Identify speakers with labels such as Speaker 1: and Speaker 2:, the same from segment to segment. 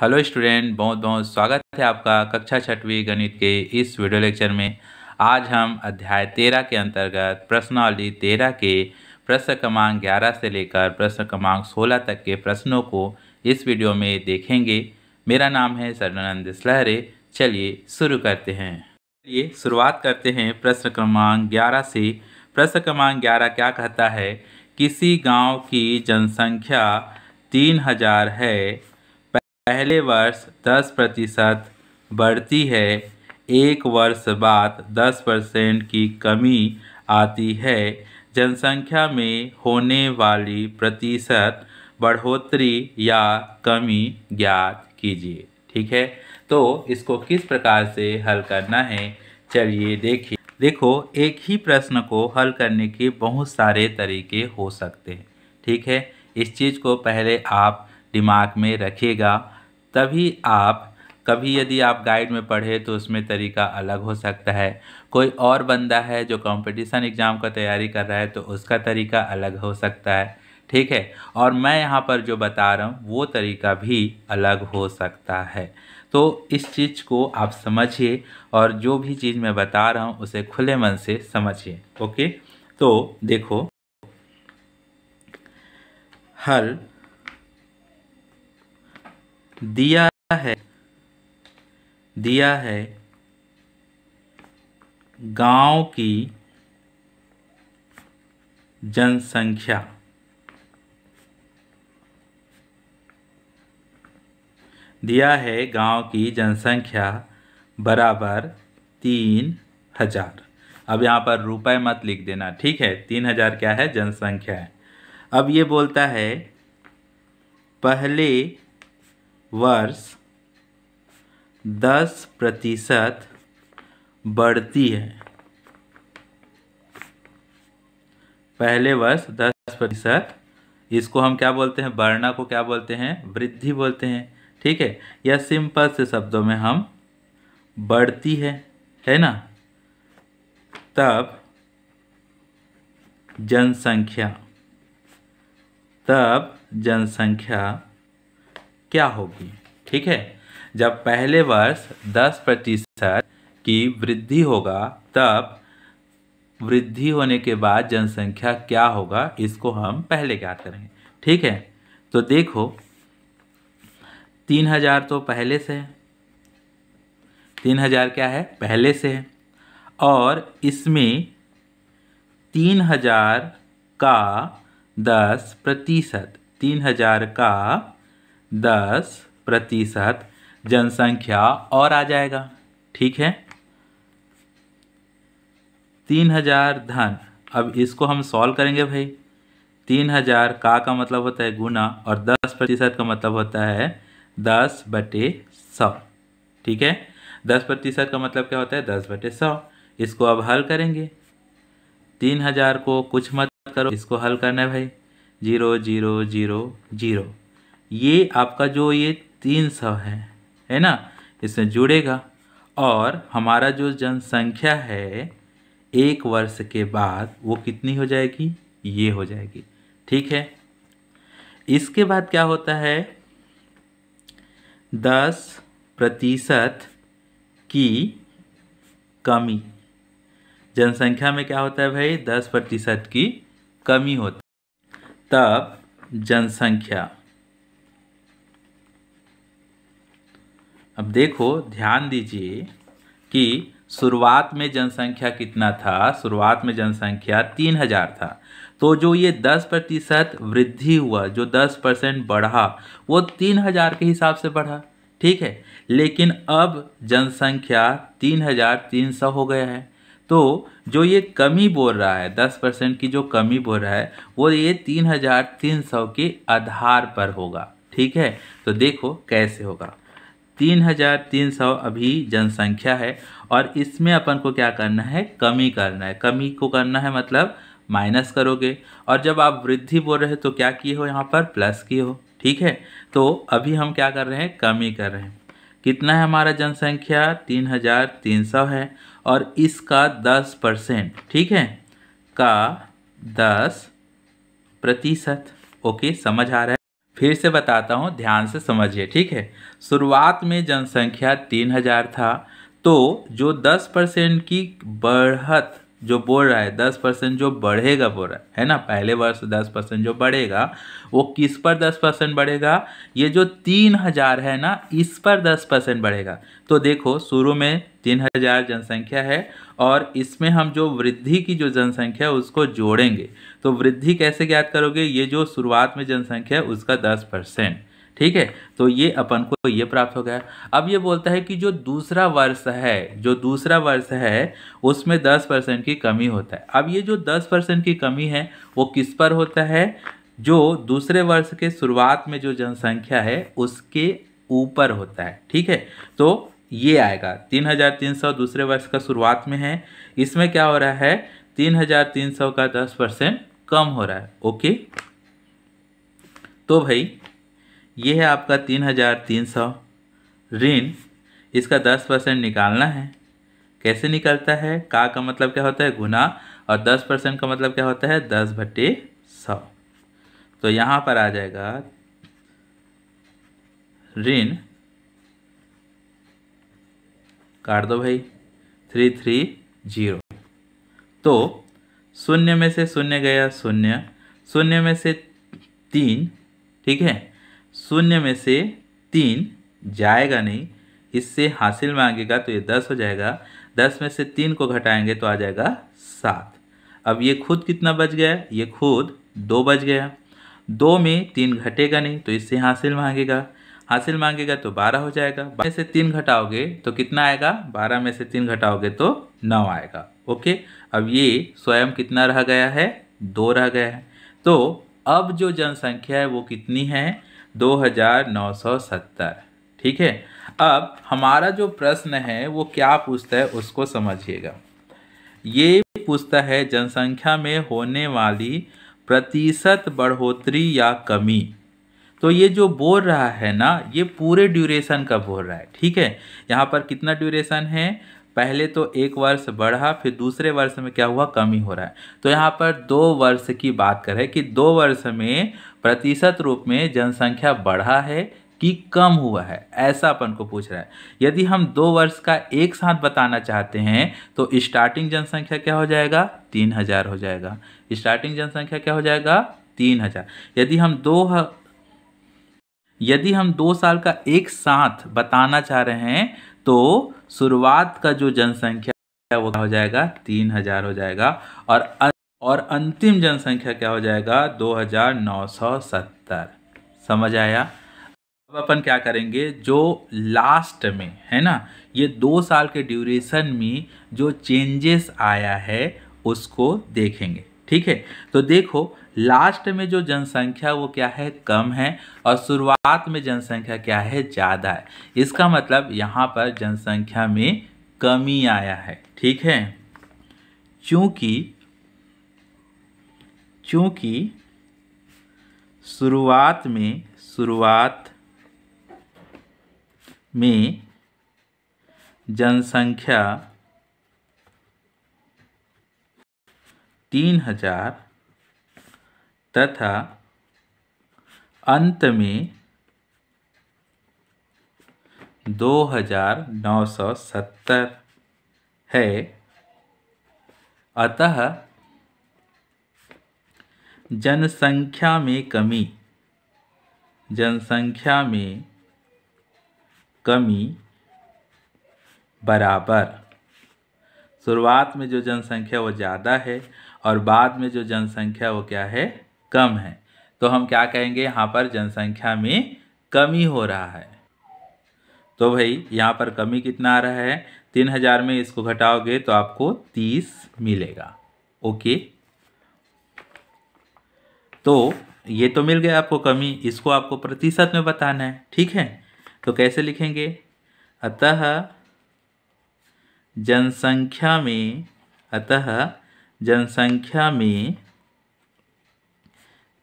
Speaker 1: hello student बहुत बहुत स्वागत है आपका कक्षा छठवीं गणित के इस वीडियो लेक्चर में आज हम अध्याय तेरह के अंतर्गत प्रश्नावली तेरह के प्रश्न क्रमांक ग्यारह से लेकर प्रश्न क्रमांक सोलह तक के प्रश्नों को इस वीडियो में देखेंगे मेरा नाम है सर्वानंद लहरे चलिए शुरू करते हैं चलिए शुरुआत करते हैं प्रश्न क्रमांक ग्यारह से प्रश्न क्रमांक ग्यारह क्या कहता है किसी गाँव की जनसंख्या तीन हजार है पहले वर्ष दस प्रतिशत बढ़ती है एक वर्ष बाद दस परसेंट की कमी आती है जनसंख्या में होने वाली प्रतिशत बढ़ोतरी या कमी ज्ञात कीजिए ठीक है तो इसको किस प्रकार से हल करना है चलिए देखिए देखो एक ही प्रश्न को हल करने के बहुत सारे तरीके हो सकते हैं ठीक है इस चीज़ को पहले आप दिमाग में रखिएगा तभी आप कभी यदि आप गाइड में पढ़े तो उसमें तरीका अलग हो सकता है कोई और बंदा है जो कंपटीशन एग्ज़ाम का तैयारी कर रहा है तो उसका तरीका अलग हो सकता है ठीक है और मैं यहाँ पर जो बता रहा हूँ वो तरीका भी अलग हो सकता है तो इस चीज़ को आप समझिए और जो भी चीज़ मैं बता रहा हूँ उसे खुले मन से समझिए ओके तो देखो हल दिया है दिया है गांव की जनसंख्या दिया है गांव की जनसंख्या बराबर तीन हजार अब यहाँ पर रुपए मत लिख देना ठीक है तीन हजार क्या है जनसंख्या है अब ये बोलता है पहले वर्ष दस प्रतिशत बढ़ती है पहले वर्ष दस प्रतिशत इसको हम क्या बोलते हैं बढ़ना को क्या बोलते हैं वृद्धि बोलते हैं ठीक है या सिंपल से शब्दों में हम बढ़ती है है ना तब जनसंख्या तब जनसंख्या क्या होगी ठीक है जब पहले वर्ष दस प्रतिशत की वृद्धि होगा तब वृद्धि होने के बाद जनसंख्या क्या होगा इसको हम पहले क्या करेंगे ठीक है तो देखो तीन हजार तो पहले से है तीन हजार क्या है पहले से है और इसमें तीन हजार का दस प्रतिशत तीन हजार का दस प्रतिशत जनसंख्या और आ जाएगा ठीक है तीन हजार धन अब इसको हम सॉल्व करेंगे भाई तीन हजार का का मतलब होता है गुना और दस प्रतिशत का मतलब होता है दस बटे सौ ठीक है दस प्रतिशत का मतलब क्या होता है दस बटे सौ इसको अब हल करेंगे तीन हजार को कुछ मत करो इसको हल करना है भाई जीरो जीरो जीरो जीरो ये आपका जो ये तीन सौ है है ना इसमें जुड़ेगा और हमारा जो जनसंख्या है एक वर्ष के बाद वो कितनी हो जाएगी ये हो जाएगी ठीक है इसके बाद क्या होता है दस प्रतिशत की कमी जनसंख्या में क्या होता है भाई दस प्रतिशत की कमी होती तब जनसंख्या अब देखो ध्यान दीजिए कि शुरुआत में जनसंख्या कितना था शुरुआत में जनसंख्या तीन हजार था तो जो ये दस प्रतिशत वृद्धि हुआ जो दस परसेंट बढ़ा वो तीन हजार के हिसाब से बढ़ा ठीक है लेकिन अब जनसंख्या तीन हजार तीन सौ हो गया है तो जो ये कमी बोल रहा है दस परसेंट की जो कमी बोल रहा है वो ये तीन हजार तीन सौ के आधार पर होगा ठीक है तो देखो कैसे होगा तीन हजार तीन सौ अभी जनसंख्या है और इसमें अपन को क्या करना है कमी करना है कमी को करना है मतलब माइनस करोगे और जब आप वृद्धि बोल रहे हो तो क्या किए हो यहाँ पर प्लस किए हो ठीक है तो अभी हम क्या कर रहे हैं कमी कर रहे हैं कितना है हमारा जनसंख्या तीन हजार तीन सौ है और इसका दस परसेंट ठीक है का दस प्रतिशत ओके समझ आ रहा है फिर से बताता हूँ ध्यान से समझिए ठीक है शुरुआत में जनसंख्या तीन हजार था तो जो दस परसेंट की बढ़त जो बोल रहा है दस परसेंट जो बढ़ेगा बोल रहा है है ना पहले वर्ष दस परसेंट जो बढ़ेगा वो किस पर दस परसेंट बढ़ेगा ये जो तीन हजार है ना इस पर दस परसेंट बढ़ेगा तो देखो शुरू में तीन हजार जनसंख्या है और इसमें हम जो वृद्धि की जो जनसंख्या है उसको जोड़ेंगे तो वृद्धि कैसे ज्ञात करोगे ये जो शुरुआत में जनसंख्या है उसका दस परसेंट ठीक है तो ये अपन को ये प्राप्त हो गया अब ये बोलता है कि जो दूसरा वर्ष है जो दूसरा वर्ष है उसमें दस परसेंट की कमी होता है अब ये जो दस परसेंट की कमी है वो किस पर होता है जो दूसरे वर्ष के शुरुआत में जो जनसंख्या है उसके ऊपर होता है ठीक है तो ये आएगा तीन हजार तीन सौ दूसरे वर्ष का शुरुआत में है इसमें क्या हो रहा है तीन हजार तीन सौ का दस परसेंट कम हो रहा है ओके तो भाई ये है आपका तीन हज़ार तीन सौ ऋण इसका दस परसेंट निकालना है कैसे निकलता है का का मतलब क्या होता है गुना और दस परसेंट का मतलब क्या होता है दस बटे सौ तो यहाँ पर आ जाएगा ऋण काट दो भाई थ्री थ्री जीरो तो शून्य में से शून्य गया शून्य शून्य में से तीन ठीक है शून्य में से तीन जाएगा नहीं इससे हासिल में आगेगा तो ये दस हो जाएगा दस में से तीन को घटाएंगे तो आ जाएगा सात अब ये खुद कितना बच गया ये खुद दो बच गया दो में तीन घटेगा नहीं तो इससे हासिल मांगेगा हासिल मांगेगा तो बारह हो जाएगा बारह से तीन घटाओगे तो कितना आएगा बारह में से तीन घटाओगे तो नौ आएगा ओके अब ये स्वयं कितना रह गया है दो रह गया है तो अब जो जनसंख्या है वो कितनी है 2970 ठीक है अब हमारा जो प्रश्न है वो क्या पूछता है उसको समझिएगा ये पूछता है जनसंख्या में होने वाली प्रतिशत बढ़ोतरी या कमी तो ये जो बोल रहा है ना ये पूरे ड्यूरेशन का बोल रहा है ठीक है यहाँ पर कितना ड्यूरेशन है पहले तो एक वर्ष बढ़ा फिर दूसरे वर्ष में क्या हुआ कमी हो रहा है तो यहाँ पर दो वर्ष की बात करें कि दो वर्ष में प्रतिशत रूप में जनसंख्या बढ़ा है कि कम हुआ है ऐसा अपन को पूछ रहा है यदि हम दो वर्ष का एक साथ बताना चाहते हैं तो स्टार्टिंग जनसंख्या क्या हो जाएगा तीन हज़ार हो जाएगा स्टार्टिंग जनसंख्या क्या हो जाएगा तीन हज़ार यदि हम दो ह... यदि हम दो साल का एक साथ बताना चाह रहे हैं तो शुरुआत का जो जनसंख्या वो हो जाएगा तीन हज़ार हो जाएगा और और अंतिम जनसंख्या क्या हो जाएगा 2970 समझ आया अब अपन क्या करेंगे जो लास्ट में है ना ये दो साल के ड्यूरेशन में जो चेंजेस आया है उसको देखेंगे ठीक है तो देखो लास्ट में जो जनसंख्या वो क्या है कम है और शुरुआत में जनसंख्या क्या है ज़्यादा है इसका मतलब यहाँ पर जनसंख्या में कमी आया है ठीक है क्योंकि चूँकि शुरुआत में शुरुआत में जनसंख्या तीन हजार तथा अंत में दो हजार नौ सौ सत्तर है अतः जनसंख्या में कमी जनसंख्या में कमी बराबर शुरुआत में जो जनसंख्या वो ज़्यादा है और बाद में जो जनसंख्या वो क्या है कम है तो हम क्या कहेंगे यहाँ पर जनसंख्या में कमी हो रहा है तो भाई यहाँ पर कमी कितना आ रहा है तीन हज़ार में इसको घटाओगे तो आपको तीस मिलेगा ओके तो ये तो मिल गया आपको कमी इसको आपको प्रतिशत में बताना है ठीक है तो कैसे लिखेंगे अतः जनसंख्या में अतः जनसंख्या में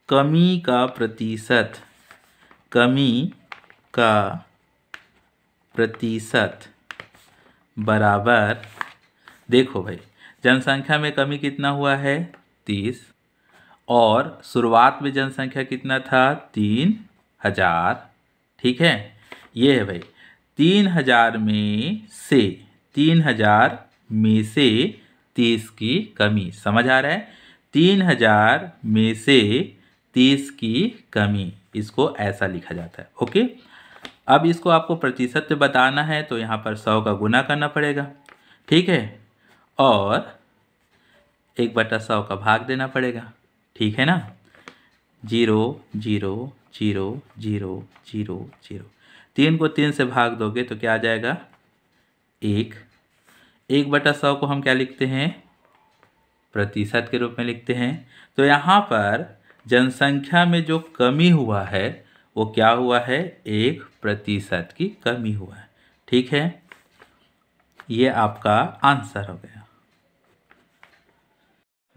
Speaker 1: कमी का प्रतिशत कमी का प्रतिशत बराबर देखो भाई जनसंख्या में कमी कितना हुआ है तीस और शुरुआत में जनसंख्या कितना था तीन हजार ठीक है ये है भाई तीन हजार में से तीन हजार में से तीस की कमी समझ आ रहा है तीन हजार में से तीस की कमी इसको ऐसा लिखा जाता है ओके अब इसको आपको प्रतिशत में बताना है तो यहाँ पर सौ का गुना करना पड़ेगा ठीक है और एक बटा सौ का भाग देना पड़ेगा ठीक है ना zero zero zero zero zero zero तीन को तीन से भाग दोगे तो क्या आ जाएगा एक एक बटा सौ को हम क्या लिखते हैं प्रतिशत के रूप में लिखते हैं तो यहाँ पर जनसंख्या में जो कमी हुआ है वो क्या हुआ है एक प्रतिशत की कमी हुआ है ठीक है ये आपका आंसर हो गया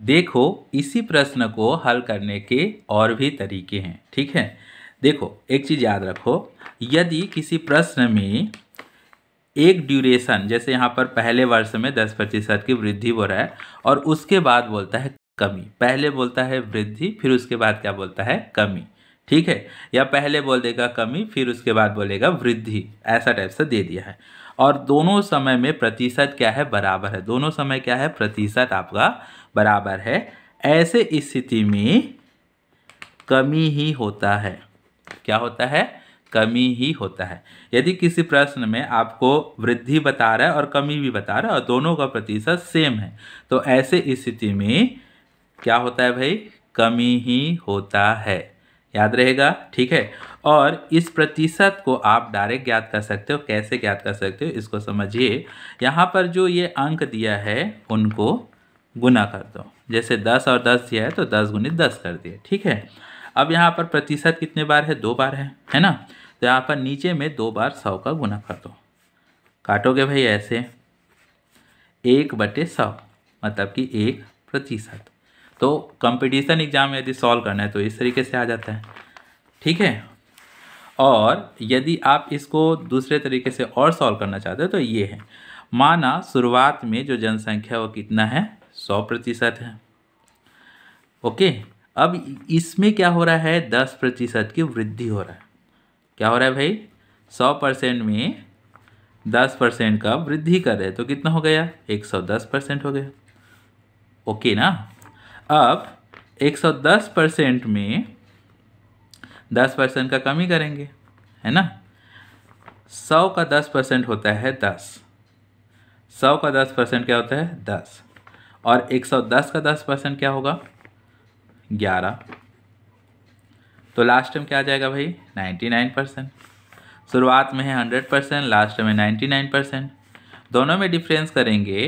Speaker 1: देखो इसी प्रश्न को हल करने के और भी तरीके हैं ठीक है देखो एक चीज़ याद रखो यदि किसी प्रश्न में एक ड्यूरेशन जैसे यहाँ पर पहले वर्ष में दस प्रतिशत की वृद्धि हो रहा है और उसके बाद बोलता है कमी पहले बोलता है वृद्धि फिर उसके बाद क्या बोलता है कमी ठीक है या पहले बोल देगा कमी फिर उसके बाद बोलेगा वृद्धि ऐसा टाइप से दे दिया है और दोनों समय में प्रतिशत क्या है बराबर है दोनों समय क्या है प्रतिशत आपका बराबर है ऐसे स्थिति में कमी ही होता है क्या होता है कमी ही होता है यदि किसी प्रश्न में आपको वृद्धि बता रहा है और कमी भी बता रहा है और दोनों का प्रतिशत सेम है तो ऐसे स्थिति में क्या होता है भाई कमी ही होता है याद रहेगा ठीक है और इस प्रतिशत को आप डायरेक्ट ज्ञात कर सकते हो कैसे ज्ञात कर सकते हो इसको समझिए यहाँ पर जो ये अंक दिया है उनको गुना कर दो जैसे दस और दस दिया है तो दस गुनी दस कर दिए ठीक है अब यहाँ पर प्रतिशत कितने बार है दो बार है है ना तो यहाँ पर नीचे में दो बार सौ का गुना कर दो काटोगे भाई ऐसे एक बटे सौ मतलब कि एक प्रतिशत तो कंपटीशन एग्ज़ाम में यदि सॉल्व करना है तो इस तरीके से आ जाता है ठीक है और यदि आप इसको दूसरे तरीके से और सॉल्व करना चाहते हो तो ये है माना शुरुआत में जो जनसंख्या वो कितना है सौ प्रतिशत है ओके अब इसमें क्या हो रहा है दस प्रतिशत की वृद्धि हो रहा है क्या हो रहा है भाई सौ परसेंट में दस परसेंट का वृद्धि कर रहे तो कितना हो गया एक सौ दस परसेंट हो गया ओके ना अब एक सौ दस परसेंट में दस परसेंट का कमी करेंगे है ना सौ का दस परसेंट होता है दस सौ का दस परसेंट क्या होता है दस और 110 का 10 परसेंट क्या होगा 11 तो लास्ट टाइम क्या आ जाएगा भाई 99 परसेंट शुरुआत में है 100 परसेंट लास्ट में 99 परसेंट दोनों में डिफरेंस करेंगे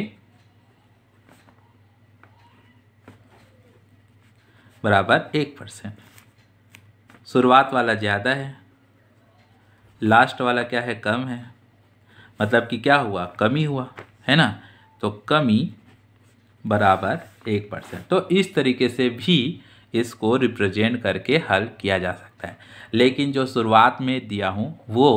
Speaker 1: बराबर एक परसेंट शुरुआत वाला ज़्यादा है लास्ट वाला क्या है कम है मतलब कि क्या हुआ कमी हुआ है ना तो कमी बराबर एक परसेंट तो इस तरीके से भी इसको रिप्रेजेंट करके हल किया जा सकता है लेकिन जो शुरुआत में दिया हूँ वो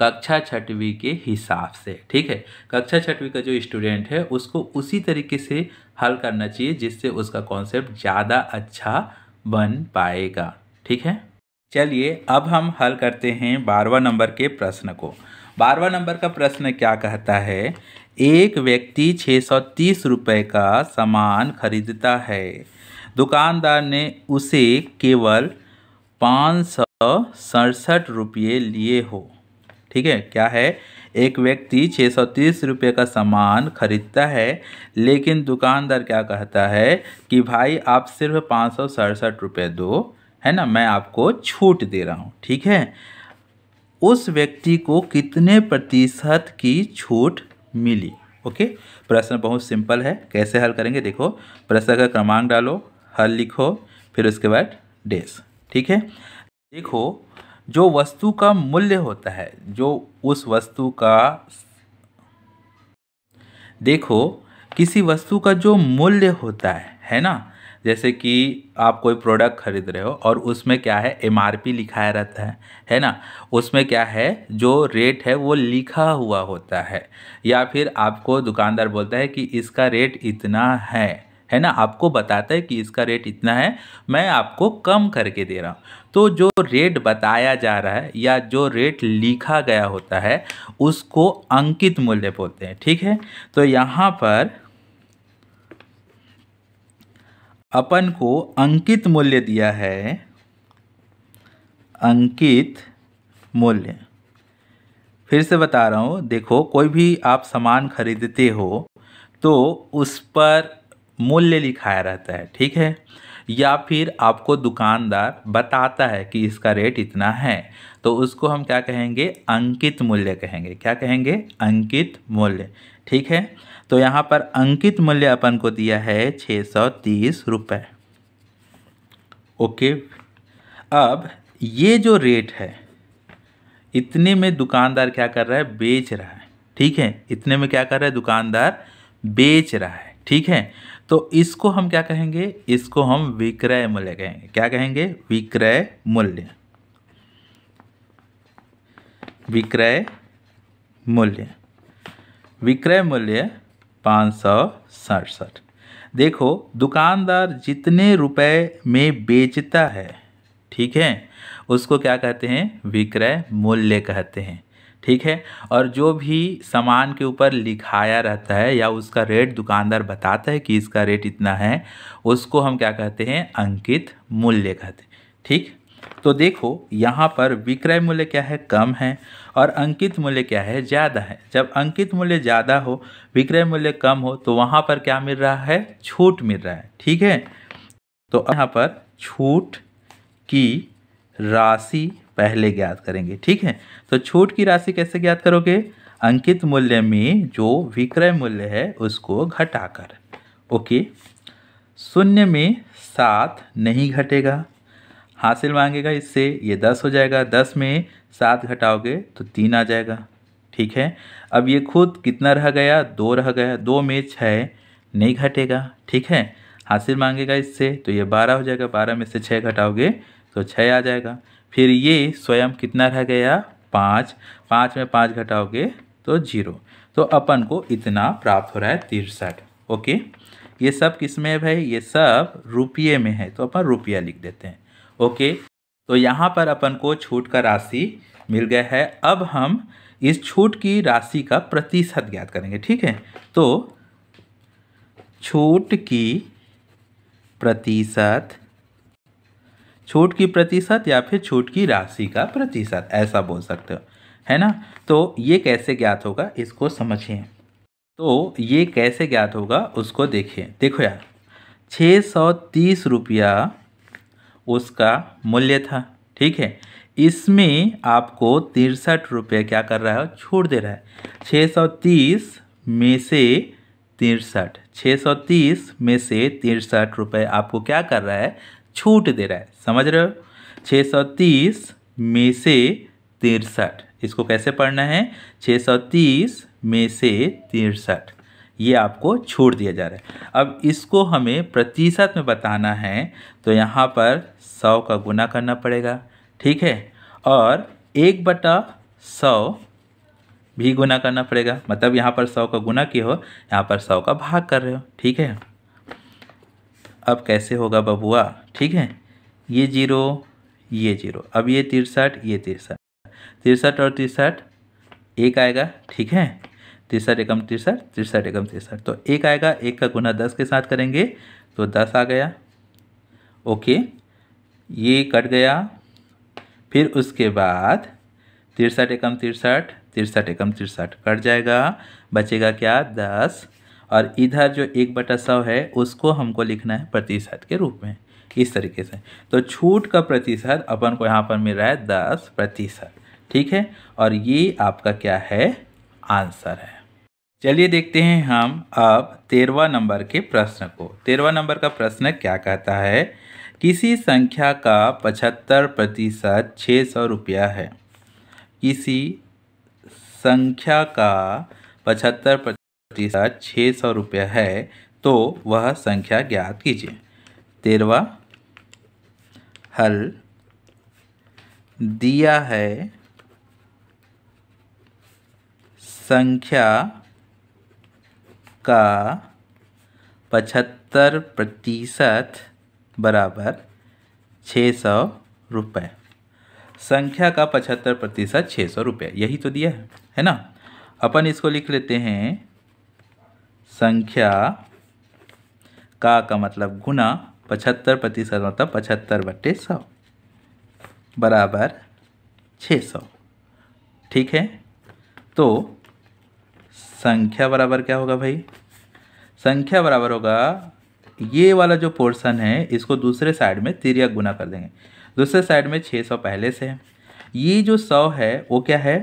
Speaker 1: कक्षा छठवीं के हिसाब से ठीक है कक्षा छठवीं का जो स्टूडेंट है उसको उसी तरीके से हल करना चाहिए जिससे उसका कॉन्सेप्ट ज़्यादा अच्छा बन पाएगा ठीक है चलिए अब हम हल करते हैं बारवा नंबर के प्रश्न को बारवा नंबर का प्रश्न क्या कहता है एक व्यक्ति छः सौ तीस रुपये का सामान खरीदता है दुकानदार ने उसे केवल पाँच सौ सड़सठ रुपये लिए हो ठीक है क्या है एक व्यक्ति छः सौ तीस रुपये का सामान खरीदता है लेकिन दुकानदार क्या कहता है कि भाई आप सिर्फ पाँच सौ सड़सठ रुपये दो है ना मैं आपको छूट दे रहा हूँ ठीक है उस व्यक्ति को कितने प्रतिशत की छूट मिली ओके प्रश्न बहुत सिंपल है कैसे हल करेंगे देखो प्रश्न का क्रमांक डालो हल लिखो फिर उसके बाद डेस ठीक है देखो जो वस्तु का मूल्य होता है जो उस वस्तु का देखो किसी वस्तु का जो मूल्य होता है है ना जैसे कि आप कोई प्रोडक्ट ख़रीद रहे हो और उसमें क्या है एम लिखाया रहता है है ना उसमें क्या है जो रेट है वो लिखा हुआ होता है या फिर आपको दुकानदार बोलता है कि इसका रेट इतना है है ना आपको बताता है कि इसका रेट इतना है मैं आपको कम करके दे रहा हूँ तो जो रेट बताया जा रहा है या जो रेट लिखा गया होता है उसको अंकित मूल्य बोलते हैं ठीक है तो यहाँ पर अपन को अंकित मूल्य दिया है अंकित मूल्य फिर से बता रहा हूँ देखो कोई भी आप सामान खरीदते हो तो उस पर मूल्य लिखाया रहता है ठीक है या फिर आपको दुकानदार बताता है कि इसका रेट इतना है तो उसको हम क्या कहेंगे अंकित मूल्य कहेंगे क्या कहेंगे अंकित मूल्य ठीक है तो यहाँ पर अंकित मूल्य अपन को दिया है छः सौ तीस रुपये ओके अब ये जो रेट है इतने में दुकानदार क्या कर रहा है बेच रहा है ठीक है इतने में क्या कर रहा है दुकानदार बेच रहा है ठीक है तो इसको हम क्या कहेंगे इसको हम विक्रय मूल्य कहेंगे क्या कहेंगे विक्रय मूल्य विक्रय मूल्य विक्रय मूल्य पाँच सौ सड़सठ देखो दुकानदार जितने रुपए में बेचता है ठीक है उसको क्या कहते हैं विक्रय मूल्य कहते हैं ठीक है और जो भी सामान के ऊपर लिखाया रहता है या उसका रेट दुकानदार बताता है कि इसका रेट इतना है उसको हम क्या कहते हैं अंकित मूल्य कहते हैं ठीक तो देखो यहाँ पर विक्रय मूल्य क्या है कम है और अंकित मूल्य क्या है ज़्यादा है जब अंकित मूल्य ज़्यादा हो विक्रय मूल्य कम हो तो वहाँ पर क्या मिल रहा है छूट मिल रहा है ठीक है तो यहाँ पर छूट की राशि पहले ज्ञात करेंगे ठीक है तो छूट की राशि कैसे ज्ञात करोगे अंकित मूल्य में जो विक्रय मूल्य है उसको घटाकर ओके शून्य में सात नहीं घटेगा हासिल मांगेगा इससे ये दस हो जाएगा दस में सात घटाओगे तो तीन आ जाएगा ठीक है अब ये खुद कितना रह गया दो रह गया दो में छः नहीं घटेगा ठीक है हासिल मांगेगा इससे तो ये बारह हो जाएगा बारह में से छः घटाओगे तो छः आ जाएगा फिर ये स्वयं कितना रह गया पाँच पाँच में पाँच घटाओगे तो जीरो तो अपन को इतना प्राप्त हो रहा है तिरसठ ओके ये सब किस में है भाई ये सब रुपये में है तो अपन रुपया लिख देते हैं ओके तो यहाँ पर अपन को छूट का राशि मिल गया है अब हम इस छूट की राशि का प्रतिशत ज्ञात करेंगे ठीक है तो छूट की प्रतिशत छूट की प्रतिशत या फिर छूट की राशि का प्रतिशत ऐसा बोल सकते हो है ना तो ये कैसे ज्ञात होगा इसको समझिए तो ये कैसे ज्ञात होगा उसको देखिए देखो यार छः सौ तीस रुपया उसका मूल्य था ठीक है इसमें आपको तिरसठ रुपये क्या कर रहा है छूट दे रहा है 630 सौ तीस में से तिरसठ छः सौ तीस में से तिरसठ रुपये आपको क्या कर रहा है छूट दे रहा है समझ रहे हो छः सौ तीस में से तिरसठ इसको कैसे पढ़ना है 630 सौ तीस में से तिरसठ ये आपको छोड़ दिया जा रहा है अब इसको हमें प्रतिशत में बताना है तो यहाँ पर सौ का गुना करना पड़ेगा ठीक है और एक बटा सौ भी गुना करना पड़ेगा मतलब यहाँ पर सौ का गुना किया हो यहाँ पर सौ का भाग कर रहे हो ठीक है अब कैसे होगा बबुआ ठीक है ये जीरो ये जीरो अब ये तिरसठ ये तिरसठ तिरसठ और तिरसठ एक आएगा ठीक है तिरसठ एकम तिरसठ तिरसठ एकम तिरसठ तो एक आएगा एक का गुना दस के साथ करेंगे तो दस आ गया ओके ये कट गया फिर उसके बाद तिरसठ एकम तिरसठ तिरसठ एकम तिरसठ कट जाएगा बचेगा क्या दस और इधर जो एक बटा सौ है उसको हमको लिखना है प्रतिशत के रूप में इस तरीके से तो छूट का प्रतिशत अपन को यहाँ पर मिल रहा है दस प्रतिशत ठीक है और ये आपका क्या है आंसर है चलिए देखते हैं हम अब तेरवा नंबर के प्रश्न को तेरवा नंबर का प्रश्न क्या कहता है किसी संख्या का पचहत्तर प्रतिशत छः सौ रुपया है किसी संख्या का पचहत्तर प्रतिशत छः सौ रुपया है तो वह संख्या ज्ञात कीजिए तेरवा हल दिया है संख्या का पचहत्तर प्रतिशत बराबर छः सौ रुपये संख्या का पचहत्तर प्रतिशत छः सौ रुपये यही तो दिया है है ना अपन इसको लिख लेते हैं संख्या का का मतलब गुना पचहत्तर प्रतिशत मतलब पचहत्तर बटे सौ बराबर छः सौ ठीक है तो संख्या बराबर क्या होगा भाई संख्या बराबर होगा ये वाला जो पोर्शन है इसको दूसरे साइड में तिरक गुना कर देंगे दूसरे साइड में छः सौ पहले से है ये जो सौ है वो क्या है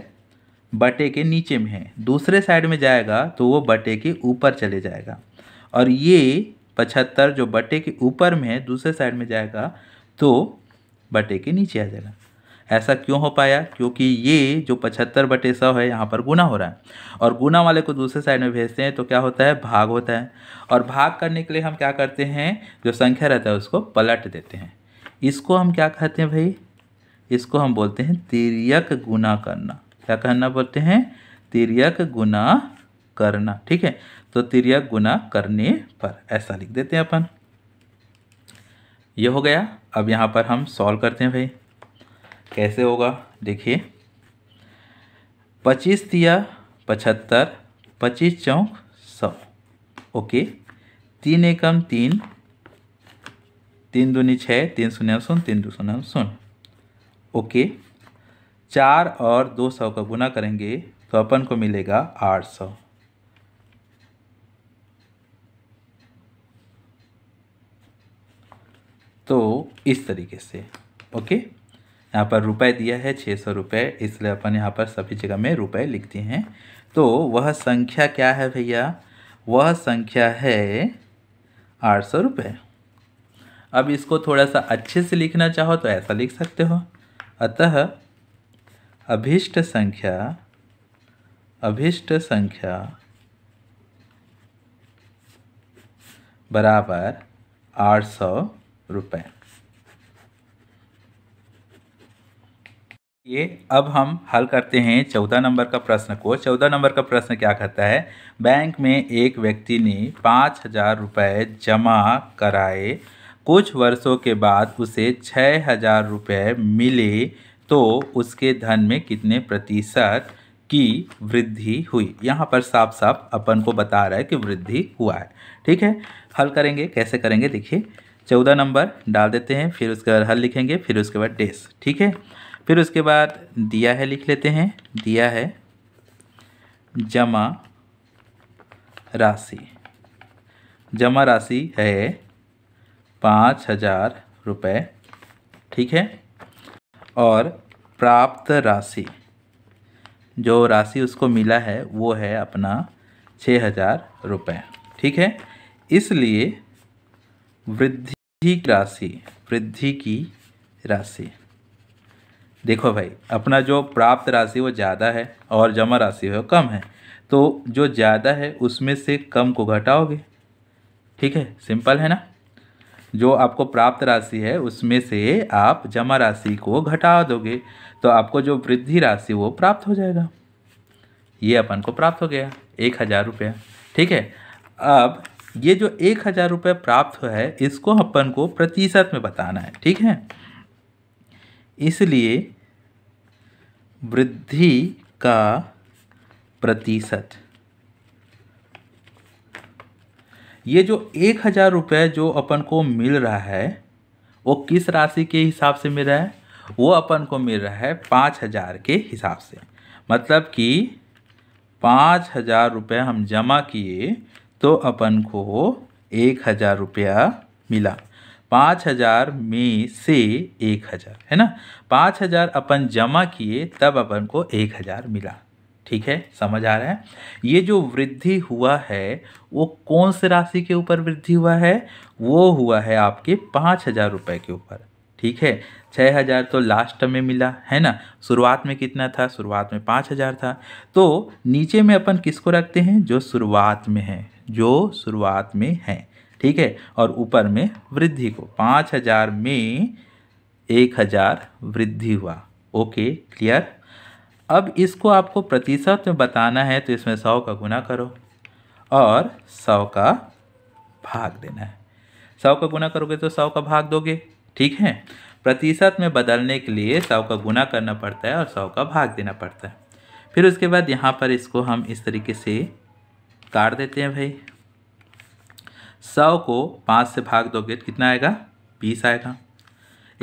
Speaker 1: बटे के नीचे में है दूसरे साइड में जाएगा तो वो बटे के ऊपर चले जाएगा और ये पचहत्तर जो बटे के ऊपर में है दूसरे साइड में जाएगा तो बटे के नीचे आ जाएगा ऐसा क्यों हो पाया क्योंकि ये जो पचहत्तर बटे सौ है यहाँ पर गुना हो रहा है और गुना वाले को दूसरे साइड में भेजते हैं तो क्या होता है भाग होता है और भाग करने के लिए हम क्या करते हैं जो संख्या रहता है उसको पलट देते हैं इसको हम क्या कहते हैं भाई इसको हम बोलते हैं तिरक गुना करना क्या कहना बोलते हैं तिरक गुना करना ठीक है तो तिरक गुना करने पर ऐसा लिख देते हैं अपन ये हो गया अब यहाँ पर हम सॉल्व करते हैं भाई कैसे होगा देखिए पच्चीस तिया पचहत्तर पच्चीस चौंक सौ ओके तीन एकम तीन तीन दूनी छः तीन शून्य शून्य तीन दो शून्य शून्य ओके चार और दो सौ का गुना करेंगे तो अपन को मिलेगा आठ सौ तो इस तरीके से ओके यहाँ पर रुपए दिया है छः सौ रुपये इसलिए अपन यहाँ पर सभी जगह में रुपए लिखते हैं तो वह संख्या क्या है भैया वह संख्या है आठ सौ रुपये अब इसको थोड़ा सा अच्छे से लिखना चाहो तो ऐसा लिख सकते हो अतः अभिष्ट संख्या अभिष्ट संख्या बराबर आठ सौ रुपये ये अब हम हल करते हैं चौदह नंबर का प्रश्न को चौदह नंबर का प्रश्न क्या कहता है बैंक में एक व्यक्ति ने पाँच हजार रुपये जमा कराए कुछ वर्षों के बाद उसे छः हजार रुपये मिले तो उसके धन में कितने प्रतिशत की वृद्धि हुई यहाँ पर साफ साफ अपन को बता रहा है कि वृद्धि हुआ है ठीक है हल करेंगे कैसे करेंगे देखिए चौदह नंबर डाल देते हैं फिर उसके बाद हल लिखेंगे फिर उसके बाद डेस ठीक है फिर उसके बाद दिया है लिख लेते हैं दिया है जमा राशि जमा राशि है पाँच हजार रुपये ठीक है और प्राप्त राशि जो राशि उसको मिला है वो है अपना छः हजार रुपये ठीक है इसलिए वृद्धि राशि वृद्धि की राशि देखो भाई अपना जो प्राप्त राशि वो ज़्यादा है और जमा राशि है वो कम है तो जो ज़्यादा है उसमें से कम को घटाओगे ठीक है सिंपल है ना जो आपको प्राप्त राशि है उसमें से आप जमा राशि को घटा दोगे तो आपको जो वृद्धि राशि वो प्राप्त हो जाएगा ये अपन को प्राप्त हो गया एक हज़ार रुपया ठीक है अब ये जो एक हज़ार रुपये प्राप्त है इसको अपन को प्रतिशत में बताना है ठीक है इसलिए वृद्धि का प्रतिशत ये जो एक हज़ार रुपये जो अपन को मिल रहा है वो किस राशि के हिसाब से मिल रहा है वो अपन को मिल रहा है पाँच हज़ार के हिसाब से मतलब कि पाँच हज़ार रुपये हम जमा किए तो अपन को एक हज़ार रुपया मिला पाँच हज़ार में से एक हज़ार है ना पाँच हज़ार अपन जमा किए तब अपन को एक हज़ार मिला ठीक है समझ आ रहा है ये जो वृद्धि हुआ है वो कौन से राशि के ऊपर वृद्धि हुआ है वो हुआ है आपके पाँच हज़ार रुपये के ऊपर ठीक है छः हज़ार तो लास्ट में मिला है ना शुरुआत में कितना था शुरुआत में पाँच हज़ार था तो नीचे में अपन किसको रखते हैं जो शुरुआत में है जो शुरुआत में है ठीक है और ऊपर में वृद्धि को पाँच हजार में एक हजार वृद्धि हुआ ओके क्लियर अब इसको आपको प्रतिशत में बताना है तो इसमें सौ का गुना करो और सौ का भाग देना है सौ का गुना करोगे तो सौ का भाग दोगे ठीक है प्रतिशत में बदलने के लिए सौ का गुना करना पड़ता है और सौ का भाग देना पड़ता है फिर उसके बाद यहाँ पर इसको हम इस तरीके से काट देते हैं भाई सौ को पाँच से भाग दोगे तो कितना आएगा बीस आएगा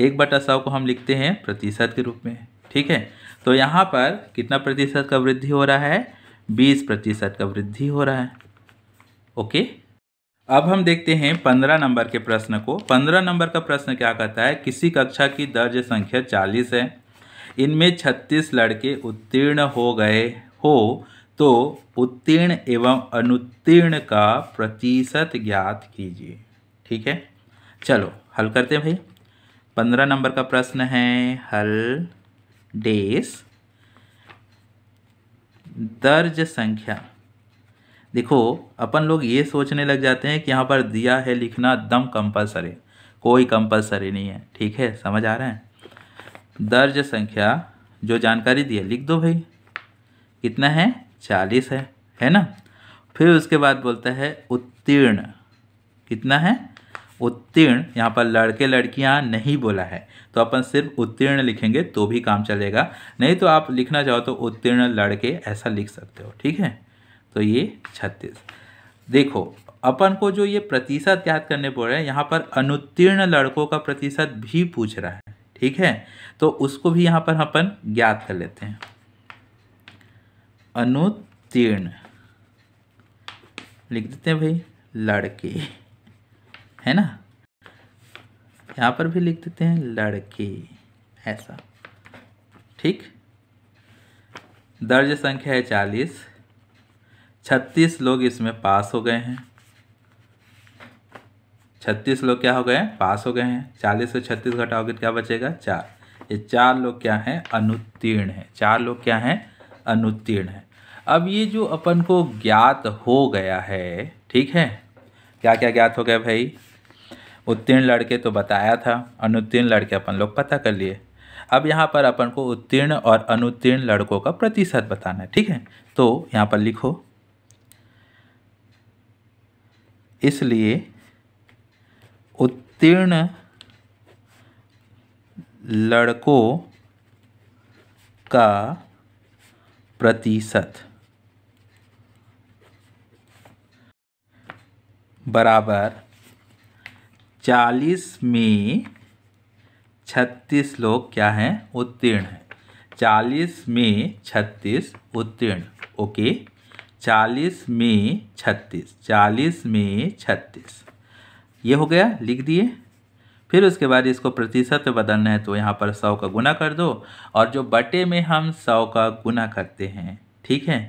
Speaker 1: एक बटा सौ को हम लिखते हैं प्रतिशत के रूप में ठीक है तो यहाँ पर कितना प्रतिशत का वृद्धि हो रहा है बीस प्रतिशत का वृद्धि हो रहा है ओके अब हम देखते हैं पंद्रह नंबर के प्रश्न को पंद्रह नंबर का प्रश्न क्या कहता है किसी कक्षा की दर्ज संख्या चालीस है इनमें छत्तीस लड़के उत्तीर्ण हो गए हो तो उत्तीर्ण एवं अनुत्तीर्ण का प्रतिशत ज्ञात कीजिए ठीक है चलो हल करते हैं भाई पंद्रह नंबर का प्रश्न है हल डेस दर्ज संख्या देखो अपन लोग ये सोचने लग जाते हैं कि यहाँ पर दिया है लिखना दम कंपलसरी कोई कंपलसरी नहीं है ठीक है समझ आ रहे हैं दर्ज संख्या जो जानकारी दी है लिख दो भाई कितना है चालीस है है ना फिर उसके बाद बोलता है उत्तीर्ण कितना है उत्तीर्ण यहाँ पर लड़के लड़कियाँ नहीं बोला है तो अपन सिर्फ उत्तीर्ण लिखेंगे तो भी काम चलेगा नहीं तो आप लिखना चाहो तो उत्तीर्ण लड़के ऐसा लिख सकते हो ठीक है तो ये छत्तीस देखो अपन को जो ये प्रतिशत याद करने पड़ रहे हैं यहाँ पर अनुत्तीर्ण लड़कों का प्रतिशत भी पूछ रहा है ठीक है तो उसको भी यहाँ पर अपन ज्ञात कर लेते हैं अनुतीर्ण लिख देते हैं भाई लड़के है ना यहाँ पर भी लिख देते हैं लड़के ऐसा ठीक दर्ज संख्या है चालीस छत्तीस लोग इसमें पास हो गए हैं छत्तीस लोग क्या हो गए पास हो गए हैं चालीस से छत्तीस घटाओगे क्या बचेगा चार ये चार लोग क्या हैं अनुत्तीर्ण है चार लोग क्या हैं अनुत्तीर्ण है अब ये जो अपन को ज्ञात हो गया है ठीक है क्या क्या ज्ञात हो गया भाई उत्तीर्ण लड़के तो बताया था अनुत्तीर्ण लड़के अपन लोग पता कर लिए अब यहाँ पर अपन को उत्तीर्ण और अनुत्तीर्ण लड़कों का प्रतिशत बताना है ठीक है तो यहाँ पर लिखो इसलिए उत्तीर्ण लड़कों का प्रतिशत बराबर चालीस में छत्तीस लोग क्या हैं उत्तीर्ण हैं चालीस में छत्तीस उत्तीर्ण ओके चालीस में छत्तीस चालीस में छत्तीस ये हो गया लिख दिए फिर उसके बाद इसको प्रतिशत में बदलना है तो यहाँ पर सौ का गुना कर दो और जो बटे में हम सौ का गुना करते हैं ठीक है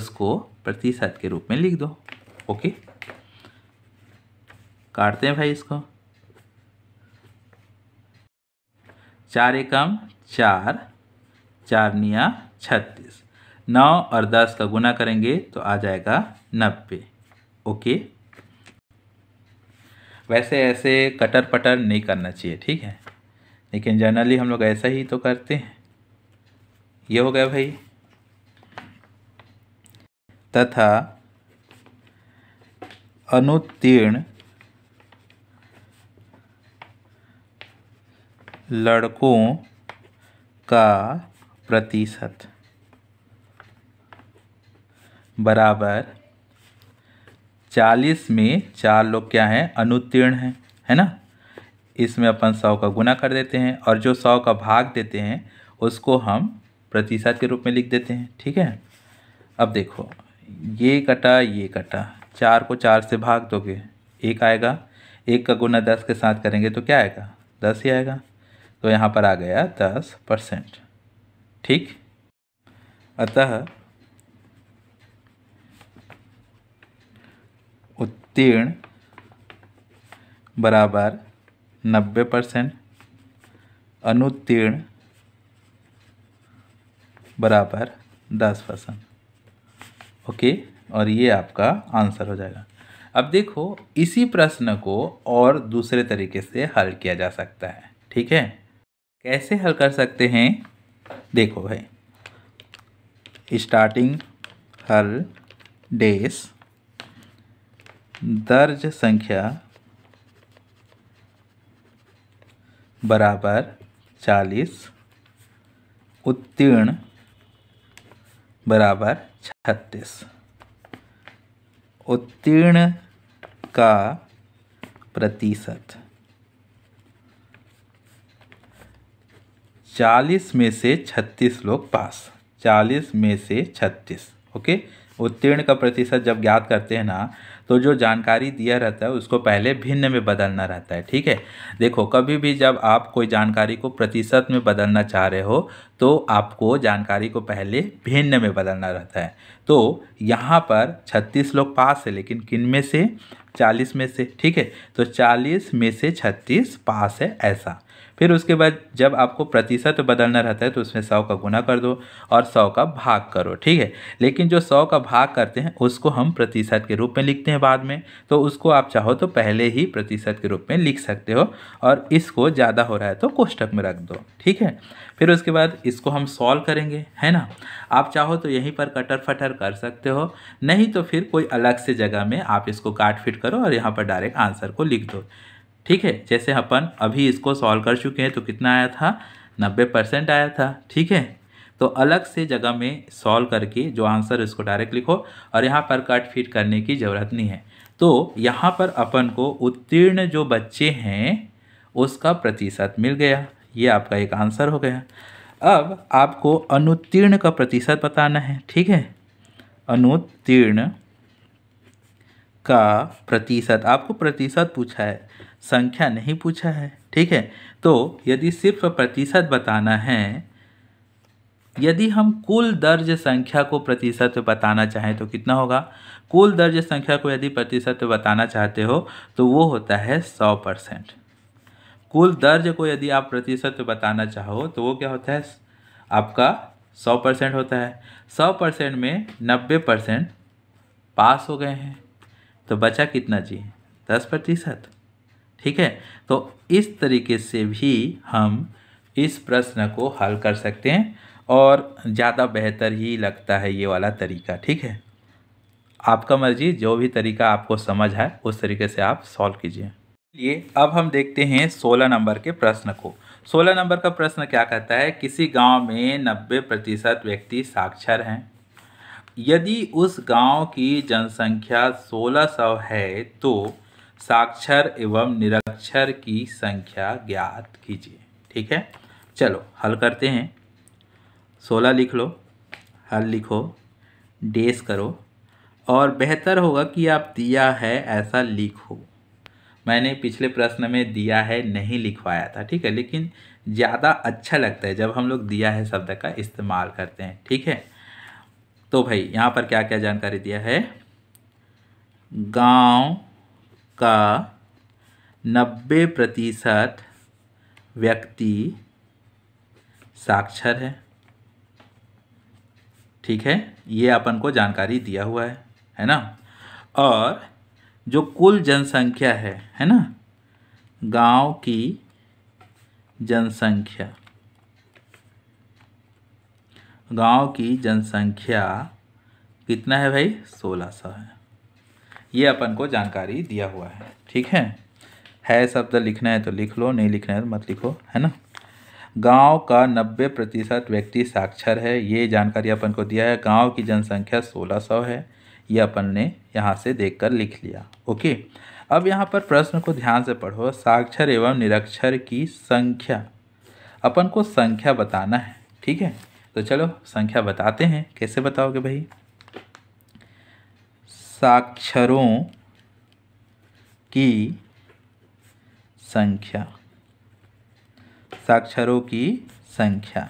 Speaker 1: उसको प्रतिशत के रूप में लिख दो ओके काटते हैं भाई इसको चार एकम चार चार निया छत्तीस नौ और दस का गुना करेंगे तो आ जाएगा नब्बे ओके वैसे ऐसे कटर पटर नहीं करना चाहिए ठीक है लेकिन जनरली हम लोग ऐसा ही तो करते हैं ये हो गया भाई तथा अनुतीर्ण लड़कों का प्रतिशत बराबर चालीस में चार लोग क्या हैं अनुत्तीर्ण हैं है ना इसमें अपन सौ का गुना कर देते हैं और जो सौ का भाग देते हैं उसको हम प्रतिशत के रूप में लिख देते हैं ठीक है अब देखो ये कटा ये कटा चार को चार से भाग दोगे एक आएगा एक का गुना दस के साथ करेंगे तो क्या आएगा दस ही आएगा तो यहाँ पर आ गया दस परसेंट ठीक अतः उत्तीर्ण बराबर नब्बे परसेंट अनुत्तीर्ण बराबर दस परसेंट ओके और ये आपका आंसर हो जाएगा अब देखो इसी प्रश्न को और दूसरे तरीके से हल किया जा सकता है ठीक है कैसे हल कर सकते हैं देखो भाई स्टार्टिंग हर डेस दर्ज संख्या बराबर चालीस उत्तीर्ण बराबर छत्तीस उत्तीर्ण का प्रतिशत चालीस में से छत्तीस लोग पास चालीस में से छत्तीस ओके उत्तीर्ण का प्रतिशत जब ज्ञात करते हैं ना तो जो जानकारी दिया रहता है उसको पहले भिन्न में बदलना रहता है ठीक है देखो कभी भी जब आप कोई जानकारी को प्रतिशत में बदलना चाह रहे हो तो आपको जानकारी को पहले भिन्न में बदलना रहता है तो यहाँ पर छत्तीस लोग पास है लेकिन किन में से चालीस में से ठीक है तो चालीस में से छत्तीस पास है ऐसा फिर उसके बाद जब आपको प्रतिशत बदलना रहता है तो उसमें सौ का गुना कर दो और सौ का भाग करो ठीक है लेकिन जो सौ का भाग करते हैं उसको हम प्रतिशत के रूप में लिखते हैं बाद में तो उसको आप चाहो तो पहले ही प्रतिशत के रूप में लिख सकते हो और इसको ज़्यादा हो रहा है तो कोष्टक में रख दो ठीक है फिर उसके बाद इसको हम सॉल्व करेंगे है ना आप चाहो तो यहीं पर कटर फटर कर सकते हो नहीं तो फिर कोई अलग से जगह में आप इसको काट फिट करो और यहाँ पर डायरेक्ट आंसर को लिख दो ठीक है जैसे अपन अभी इसको सॉल्व कर चुके हैं तो कितना आया था नब्बे परसेंट आया था ठीक है तो अलग से जगह में सॉल्व करके जो आंसर उसको डायरेक्ट लिखो और यहाँ पर कट फिट करने की ज़रूरत नहीं है तो यहाँ पर अपन को उत्तीर्ण जो बच्चे हैं उसका प्रतिशत मिल गया ये आपका एक आंसर हो गया अब आपको अनुत्तीर्ण का प्रतिशत बताना है ठीक है अनुत्तीर्ण का प्रतिशत आपको प्रतिशत पूछा है संख्या नहीं पूछा है ठीक है तो यदि सिर्फ प्रतिशत बताना है यदि हम कुल दर्ज संख्या को प्रतिशत बताना चाहें तो कितना होगा कुल दर्ज संख्या को यदि प्रतिशत बताना चाहते हो तो वो होता है सौ परसेंट कुल दर्ज को यदि आप प्रतिशत बताना चाहो तो वो क्या होता है आपका सौ परसेंट होता है सौ परसेंट में नब्बे परसेंट पास हो गए हैं तो बचा कितना जी दस प्रतिशत ठीक है तो इस तरीके से भी हम इस प्रश्न को हल कर सकते हैं और ज़्यादा बेहतर ही लगता है ये वाला तरीका ठीक है आपका मर्जी जो भी तरीका आपको समझ है उस तरीके से आप सॉल्व कीजिए लिए अब हम देखते हैं सोलह नंबर के प्रश्न को सोलह नंबर का प्रश्न क्या कहता है किसी गांव में नब्बे प्रतिशत व्यक्ति साक्षर हैं यदि उस गांव की जनसंख्या सोलह सौ है तो साक्षर एवं निरक्षर की संख्या ज्ञात कीजिए ठीक है चलो हल करते हैं सोलह लिख लो हल लिखो डेस करो और बेहतर होगा कि आप दिया है ऐसा लिखो मैंने पिछले प्रश्न में दिया है नहीं लिखवाया था ठीक है लेकिन ज़्यादा अच्छा लगता है जब हम लोग दिया है शब्द का इस्तेमाल करते हैं ठीक है तो भाई यहाँ पर क्या क्या जानकारी दिया है गांव का नब्बे प्रतिशत व्यक्ति साक्षर है ठीक है ये अपन को जानकारी दिया हुआ है है ना और जो कुल जनसंख्या है है ना गांव की जनसंख्या गांव की जनसंख्या कितना है भाई सोलह सौ है ये अपन को जानकारी दिया हुआ है ठीक है है शब्द लिखना है तो लिख लो नहीं लिखना है तो मत लिखो है ना गांव का नब्बे प्रतिशत व्यक्ति साक्षर है ये जानकारी अपन को दिया है गांव की जनसंख्या सोलह सौ है ये अपन ने यहाँ से देख कर लिख लिया ओके अब यहाँ पर प्रश्न को ध्यान से पढ़ो साक्षर एवं निरक्षर की संख्या अपन को संख्या बताना है ठीक है तो चलो संख्या बताते हैं कैसे बताओगे भाई हस्ताक्षरों की संख्या साक्षरों की संख्या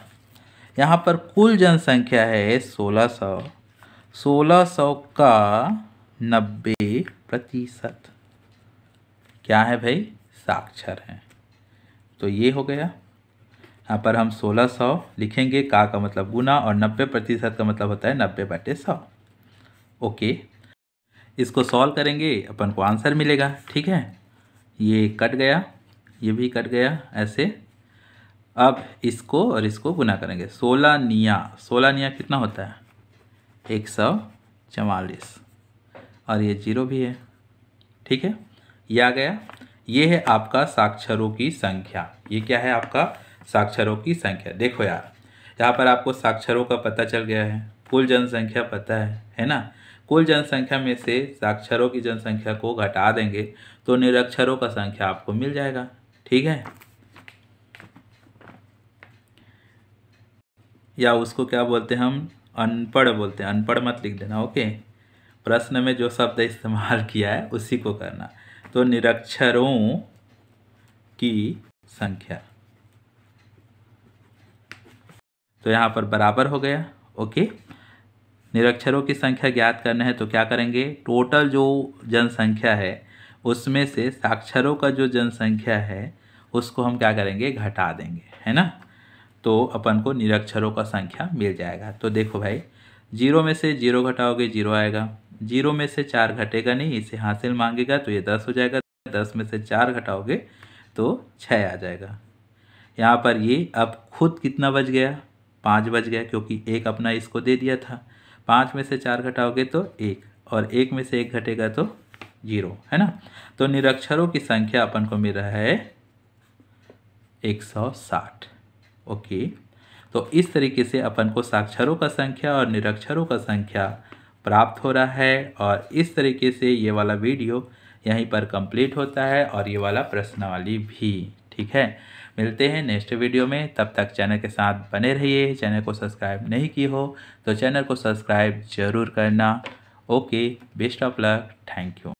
Speaker 1: यहाँ पर कुल जनसंख्या है सोलह सौ सोलह सौ का नब्बे प्रतिशत क्या है भाई साक्षर हैं तो ये हो गया यहाँ पर हम सोलह सौ लिखेंगे का का मतलब गुना और नब्बे प्रतिशत का मतलब होता है नब्बे बटे सौ ओके इसको सॉल्व करेंगे अपन को आंसर मिलेगा ठीक है ये कट गया ये भी कट गया ऐसे अब इसको और इसको गुना करेंगे सोलह निया सोलह निया कितना होता है एक सौ चवालीस और ये जीरो भी है ठीक है ये आ गया ये है आपका साक्षरों की संख्या ये क्या है आपका साक्षरों की संख्या देखो यार यहाँ पर आपको साक्षरों का पता चल गया है कुल जनसंख्या पता है है ना कुल जनसंख्या में से साक्षरों की जनसंख्या को घटा देंगे तो निरक्षरों का संख्या आपको मिल जाएगा ठीक है या उसको क्या बोलते हैं हम अनपढ़ बोलते हैं अनपढ़ मत लिख देना ओके प्रश्न में जो शब्द इस्तेमाल किया है उसी को करना तो निरक्षरों की संख्या तो यहाँ पर बराबर हो गया ओके निरक्षरों की संख्या ज्ञात करना है तो क्या करेंगे टोटल जो जनसंख्या है उसमें से साक्षरों का जो जनसंख्या है उसको हम क्या करेंगे घटा देंगे है ना तो अपन को निरक्षरों का संख्या मिल जाएगा तो देखो भाई जीरो में से जीरो घटाओगे जीरो आएगा जीरो में से चार घटेगा नहीं इसे हासिल मांगेगा तो ये दस हो जाएगा दस में से चार घटाओगे तो छः आ जाएगा यहाँ पर ये अब खुद कितना बज गया पाँच बज गया क्योंकि एक अपना इसको दे दिया था पाँच में से चार घटाओगे तो एक और एक में से एक घटेगा तो जीरो है ना तो निरक्षरों की संख्या अपन को मिल रहा है एक सौ साठ ओके तो इस तरीके से अपन को साक्षरों का संख्या और निरक्षरों का संख्या प्राप्त हो रहा है और इस तरीके से ये वाला वीडियो यहीं पर कंप्लीट होता है और ये वाला प्रश्नावली भी ठीक है मिलते हैं नेक्स्ट वीडियो में तब तक चैनल के साथ बने रहिए चैनल को सब्सक्राइब नहीं की हो तो चैनल को सब्सक्राइब जरूर करना okay best of luck thank you